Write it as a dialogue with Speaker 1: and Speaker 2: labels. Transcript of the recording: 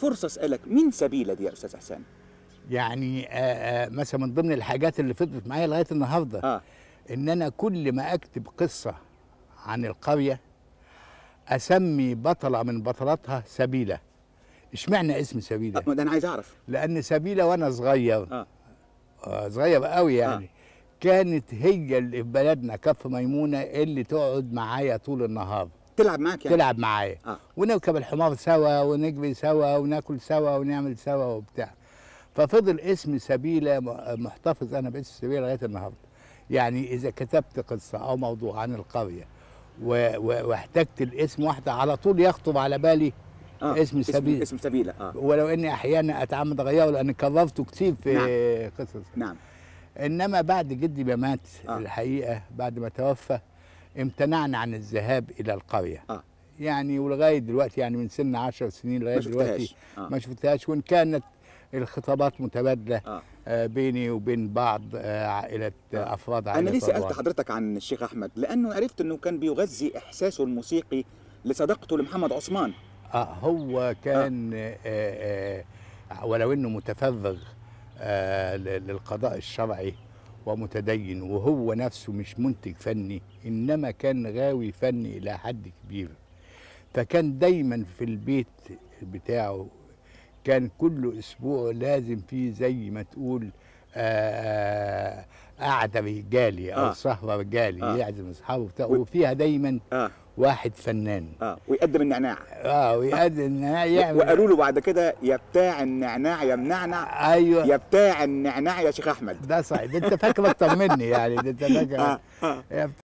Speaker 1: فرصه اسالك مين سبيله دي يا استاذ حسام يعني آه، آه، مثلا من ضمن الحاجات اللي فضلت معايا لغايه النهارده آه. ان انا كل ما اكتب قصه عن القريه اسمي بطله من بطلاتها سبيله اشمعنى اسم سبيله آه ده انا عايز اعرف لان سبيله وانا صغير آه. آه صغير قوي يعني آه. كانت هي اللي في بلدنا كف ميمونه اللي تقعد معايا طول النهار تلعب معاك يعني تلعب معايا آه. ونركب الحمار سوا ونجري سوا وناكل سوا ونعمل سوا وبتاع ففضل اسم سبيله محتفظ انا باسم سبيله لغايه النهارده يعني اذا كتبت قصه او موضوع عن القريه واحتجت الاسم واحده على طول يخطر على بالي آه. اسم سبيله اسم سبيله اه ولو اني احيانا اتعمد اغيره لان كررته كتير في نعم. قصص نعم انما بعد جدي ما مات آه. الحقيقه بعد ما توفى امتنعنا عن الذهاب الى القريه آه. يعني ولغايه دلوقتي يعني من سن 10 سنين لغايه دلوقتي آه. ما شفتهاش وان كانت الخطابات متبادله آه. آه بيني وبين بعض آه عائله آه. آه، افراد عائله انا ليه سالت حضرتك عن الشيخ احمد لانه عرفت انه كان بيغذي احساسه الموسيقي لصداقته لمحمد عثمان اه هو كان آه. آه آه ولو انه متفرغ آه للقضاء الشرعي ومتدين وهو نفسه مش منتج فني إنما كان غاوي فني إلى حد كبير فكان دايما في البيت بتاعه كان كل أسبوع لازم فيه زي ما تقول آآ آه، آه، قعده رجالي او آه. صحبه بالجالي آه. يعزم اصحابه و... وفيها دايما آه. واحد فنان اه ويقدم النعناع اه ويقدم النعناع يعمل وقالوا له بعد كده يا بتاع النعناع يا منعنع ايوه يا بتاع النعناع يا شيخ احمد ده صحيح ده انت فاكرك طمني يعني ده انت فاكرك آه. آه.